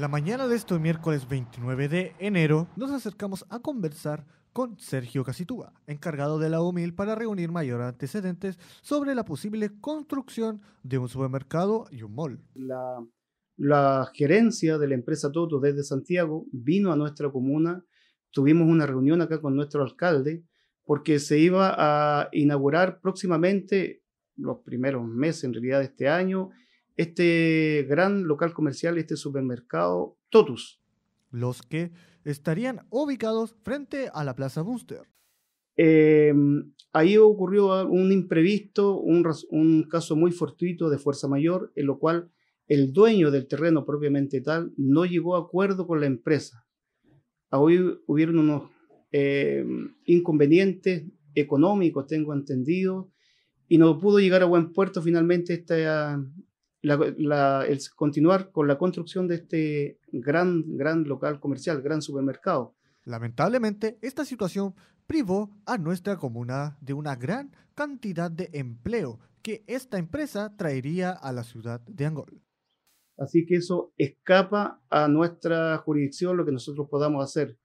La mañana de este miércoles 29 de enero nos acercamos a conversar con Sergio Casitúa, encargado de la OMIL para reunir mayores antecedentes sobre la posible construcción de un supermercado y un mall. La, la gerencia de la empresa Toto desde Santiago vino a nuestra comuna, tuvimos una reunión acá con nuestro alcalde porque se iba a inaugurar próximamente los primeros meses en realidad de este año este gran local comercial, este supermercado Totus. Los que estarían ubicados frente a la Plaza Buster. Em, ahí ocurrió un imprevisto, un, caso muy fortuito de fuerza mayor, en lo cual el dueño del terreno propiamente tal no llegó a acuerdo con la empresa. Hoy hubieron unos em, inconvenientes económicos, tengo entendido, y no pudo llegar a buen puerto finalmente esta, la, el continuar con la construcción de este gran, gran local comercial, gran supermercado. Lamentablemente, esta situación privó a nuestra comuna de una gran cantidad de empleo que esta empresa traería a la ciudad de Angol. Así que eso escapa a nuestra jurisdicción lo que nosotros podamos hacer.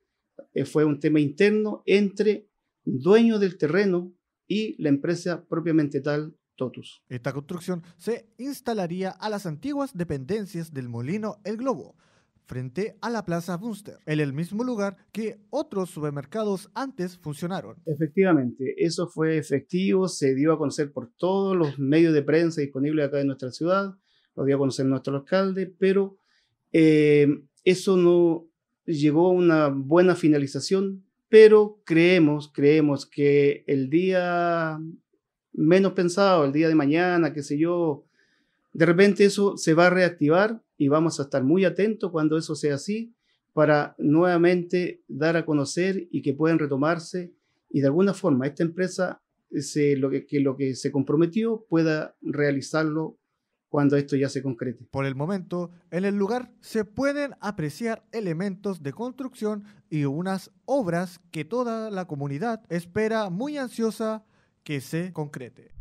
Eh, fue un tema interno entre dueño del terreno y la empresa propiamente tal esta construcción se instalaría a las antiguas dependencias del molino El Globo, frente a la Plaza Bunster, en el mismo lugar que otros supermercados antes funcionaron. Efectivamente, eso fue efectivo, se dio a conocer por todos los medios de prensa disponibles acá en nuestra ciudad, lo dio a conocer nuestro alcalde, pero eh, eso no llegó a una buena finalización, pero creemos, creemos que el día menos pensado, el día de mañana, qué sé yo, de repente eso se va a reactivar y vamos a estar muy atentos cuando eso sea así para nuevamente dar a conocer y que puedan retomarse y de alguna forma esta empresa lo que, que, lo que se comprometió pueda realizarlo cuando esto ya se concrete. Por el momento, en el lugar se pueden apreciar elementos de construcción y unas obras que toda la comunidad espera muy ansiosa que se concrete.